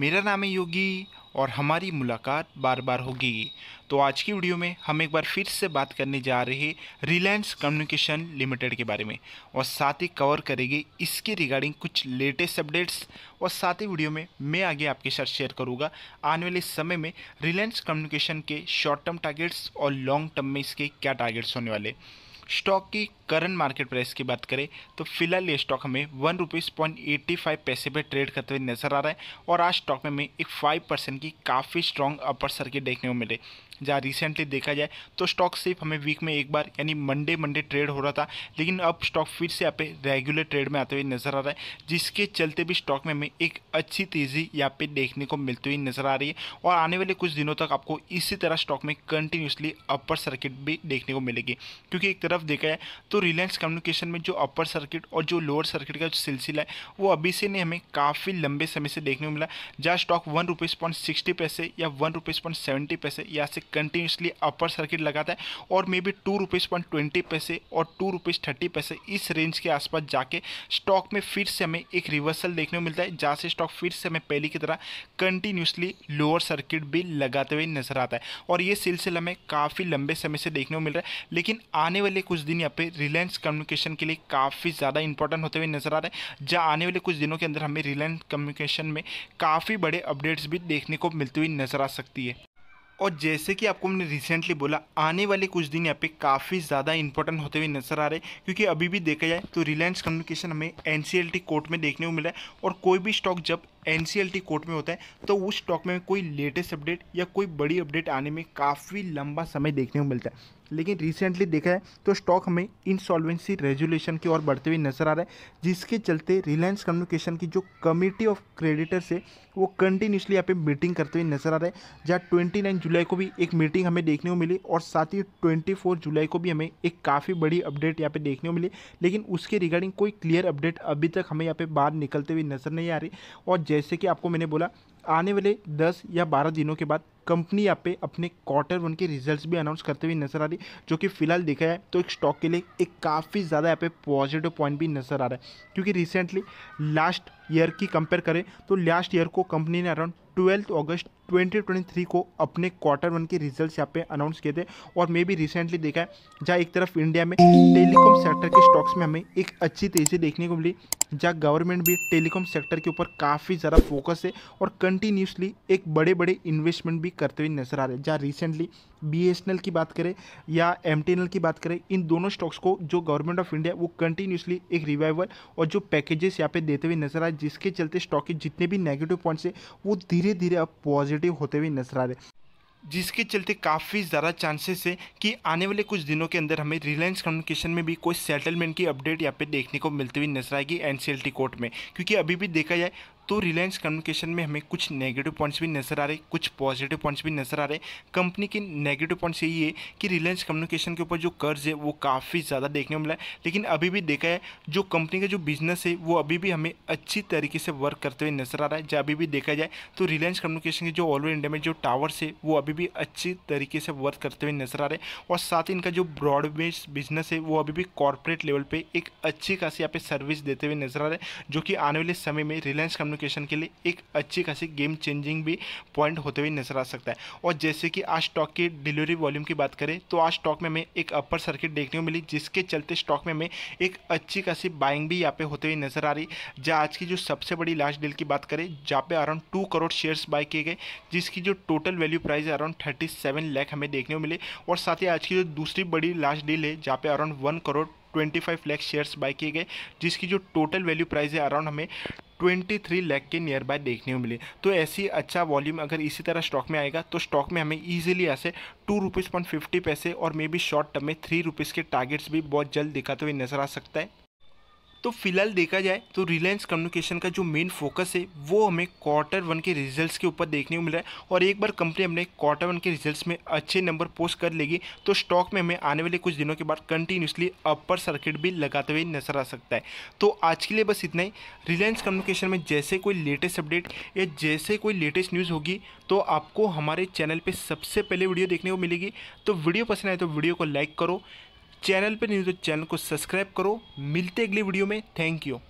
मेरा नाम है योगी और हमारी मुलाकात बार बार होगी तो आज की वीडियो में हम एक बार फिर से बात करने जा रहे हैं रिलायंस कम्युनिकेशन लिमिटेड के बारे में और साथ ही कवर करेंगे इसके रिगार्डिंग कुछ लेटेस्ट अपडेट्स और साथ ही वीडियो में मैं आगे आपके साथ शेयर करूँगा आने वाले समय में रिलायंस कम्युनिकेशन के शॉर्ट टर्म टारगेट्स और लॉन्ग टर्म में इसके क्या टारगेट्स होने वाले स्टॉक की करंट मार्केट प्राइस की बात करें तो फिलहाल ये स्टॉक हमें one rupees point eighty five पैसे पर ट्रेड करते हुए नजर आ रहा है और आज स्टॉक में हमें एक फाइव परसेंट की काफ़ी स्ट्रॉन्ग अपर सर्किट देखने को मिले जहाँ रिसेंटली देखा जाए तो स्टॉक सिर्फ हमें वीक में एक बार यानी मंडे मंडे ट्रेड हो रहा था लेकिन अब स्टॉक फिर से यहाँ पे रेगुलर ट्रेड में आते हुए नजर आ रहा है जिसके चलते भी स्टॉक में हमें एक अच्छी तेज़ी यहाँ पे देखने को मिलती हुई नजर आ रही है और आने वाले कुछ दिनों तक आपको इसी तरह स्टॉक में कंटिन्यूसली अपर सर्किट भी देखने को मिलेगी क्योंकि एक तरफ देखा जाए तो तो रिलायंस कम्युनिकेशन में जो अपर सर्किट और जो लोअर सर्किट का जो सिलसिला है वो अभी से नहीं हमें काफ़ी लंबे समय से देखने को मिला जहाँ stock one rupees point sixty पैसे या वन रुपीज़ पॉइंट सेवेंटी पैसे यहाँ से कंटिन्यूसली अपर सर्किट लगाता है और maybe two rupees point twenty पैसे और टू रुपीज़ थर्टी पैसे इस रेंज के आसपास जाके स्टॉक में फिर से हमें एक रिवर्सल देखने को मिलता है जहाँ से स्टॉक फिर से हमें पहले की तरह कंटिन्यूसली लोअर सर्किट भी लगाते हुए नजर आता है और ये सिलसिला हमें काफ़ी लंबे समय से देखने को मिल रहा है लेकिन आने वाले कुछ दिन यहाँ पर रिलायंस कम्युनिकेशन के लिए काफ़ी ज़्यादा इंपॉर्टेंट होते हुए नजर आ रहे हैं जहाँ आने वाले कुछ दिनों के अंदर हमें रिलायंस कम्युनिकेशन में काफ़ी बड़े अपडेट्स भी देखने को मिलती हुई नजर आ सकती है और जैसे कि आपको हमने रिसेंटली बोला आने वाले कुछ दिन यहाँ पे काफ़ी ज़्यादा इंपॉर्टेंट होते हुए नजर आ रहे हैं क्योंकि अभी भी देखा जाए तो रिलायंस कम्युनिकेशन हमें एन कोर्ट में देखने को मिला है और कोई भी स्टॉक जब एन कोर्ट में होता है तो उस स्टॉक में कोई लेटेस्ट अपडेट या कोई बड़ी अपडेट आने में काफ़ी लंबा समय देखने को मिलता है लेकिन रिसेंटली देखा है तो स्टॉक हमें इंसॉल्वेंसी रेजुलेशन की ओर बढ़ते हुए नजर आ रहा है जिसके चलते रिलायंस कम्युनिकेशन की जो कमिटी ऑफ क्रेडिटर्स है वो कंटिन्यूसली यहाँ पे मीटिंग करते हुए नजर आ रहा है जहाँ ट्वेंटी जुलाई को भी एक मीटिंग हमें देखने को मिली और साथ ही ट्वेंटी जुलाई को भी हमें एक काफ़ी बड़ी अपडेट यहाँ पे देखने को मिली लेकिन उसके रिगार्डिंग कोई क्लियर अपडेट अभी तक हमें यहाँ पर बाहर निकलते हुए नजर नहीं आ रही और जैसे कि आपको मैंने बोला आने वाले दस या बारह दिनों के बाद कंपनी यहाँ पे अपने क्वार्टर वन के रिजल्ट्स भी अनाउंस करते हुए नजर आ रही जो कि फिलहाल देखा है तो एक स्टॉक के लिए एक काफ़ी ज़्यादा यहाँ पे पॉजिटिव पॉइंट भी नज़र आ रहा है क्योंकि रिसेंटली लास्ट ईयर की कंपेयर करें तो लास्ट ईयर को कंपनी ने अराउंड ट्वेल्थ अगस्त 2023 को अपने क्वार्टर वन के रिजल्ट्स यहाँ पे अनाउंस किए थे और मे भी रिसेंटली देखा है जहाँ एक तरफ इंडिया में टेलीकॉम सेक्टर के स्टॉक्स में हमें एक अच्छी तेज़ी देखने को मिली जहाँ गवर्नमेंट भी टेलीकॉम सेक्टर के ऊपर काफ़ी ज़्यादा फोकस है और कंटिन्यूसली एक बड़े बड़े इन्वेस्टमेंट भी करते हुए नजर आ रहे हैं जहाँ रिसेंटली बी की बात करें या एम की बात करें इन दोनों स्टॉक्स को जो गवर्नमेंट ऑफ इंडिया वो कंटिन्यूसली एक रिवाइवल और जो पैकेजेस यहाँ पे देते हुए नजर आए जिसके चलते स्टॉक के जितने भी नेगेटिव पॉइंट्स है वो धीरे धीरे अब पॉजिटिव पॉजिटिव होते हुए नजर आ रहे जिसके चलते काफ़ी ज़्यादा चांसेस है कि आने वाले कुछ दिनों के अंदर हमें रिलायंस कम्युनिकेशन में भी कोई सेटलमेंट की अपडेट यहाँ पे देखने को मिलती हुई नजर आएगी एनसीएलटी कोर्ट में क्योंकि अभी भी देखा जाए तो रिलायंस कम्युनिकेशन में हमें कुछ नेगेटिव पॉइंट्स भी नज़र आ रहे कुछ पॉजिटिव पॉइंट्स भी नज़र आ रहे कंपनी के नेगेटिव पॉइंट्स यही है कि रिलायंस कम्युनिकेशन के ऊपर जो कर्ज है वो काफ़ी ज़्यादा देखने को मिला है लेकिन अभी भी देखा है जो कंपनी का जो बिजनेस है वो अभी भी हमें अच्छी तरीके से वर्क करते हुए नज़र आ रहा है जब अभी भी देखा जाए तो रिलायंस कम्युनिकेशन के जो ऑल ओवर इंडिया में जो टावर्स है वो अभी भी अच्छी तरीके से वर्क करते हुए नज़र आ रहे हैं और साथ ही इनका जो ब्रॉडबेस्ड बिजनेस है वो अभी भी कॉरपोरेट लेवल पर एक अच्छी खासी यहाँ पे सर्विस देते हुए नज़र आ रहे जो कि आने वाले समय में रिलायंस कम्युनिकेशन कम्युनिकेशन के लिए एक अच्छी खासी गेम चेंजिंग भी पॉइंट होते हुए नजर आ सकता है और जैसे कि आज स्टॉक की डिलीवरी वॉल्यूम की बात करें तो आज स्टॉक में हमें एक अपर सर्किट देखने को मिली जिसके चलते स्टॉक में हमें एक अच्छी खासी बाइंग भी यहाँ पे होते हुए नजर आ रही जहाँ आज की जो सबसे बड़ी लास्ट डील की बात करें जहाँ पे around two crore shares buy किए गए जिसकी जो total value price around thirty seven lakh हमें देखने को मिले और साथ ही आज की जो दूसरी बड़ी लास्ट डील है जहाँ पे around one crore twenty five lakh shares buy किए गए जिसकी जो टोटल वैल्यू प्राइस है अराउंड हमें ट्वेंटी थ्री लैख के नियर बाय देखने को मिले तो ऐसी अच्छा वॉल्यूम अगर इसी तरह स्टॉक में आएगा तो स्टॉक में हमें ईजिली ऐसे टू रुपीज़ पॉइंट फिफ्टी पैसे और मे बी शॉर्ट टर्म में थ्री रुपीज़ के टारगेट्स भी बहुत जल्द दिखाते हुए नजर आ सकता है तो फिलहाल देखा जाए तो रिलायंस कम्युनिकेशन का जो मेन फोकस है वो हमें क्वार्टर वन के रिजल्ट्स के ऊपर देखने को मिल रहा है और एक बार कंपनी अपने क्वार्टर वन के रिजल्ट्स में अच्छे नंबर पोस्ट कर लेगी तो स्टॉक में हमें आने वाले कुछ दिनों के बाद कंटिन्यूसली अपर सर्किट भी लगाते हुए नजर आ सकता है तो आज के लिए बस इतना ही रिलायंस कम्युनिकेशन में जैसे कोई लेटेस्ट अपडेट या जैसे कोई लेटेस्ट न्यूज़ होगी तो आपको हमारे चैनल पर सबसे पहले वीडियो देखने को मिलेगी तो वीडियो पसंद आए तो वीडियो को लाइक करो चैनल पर न्यूज़ चैनल को सब्सक्राइब करो मिलते अगली वीडियो में थैंक यू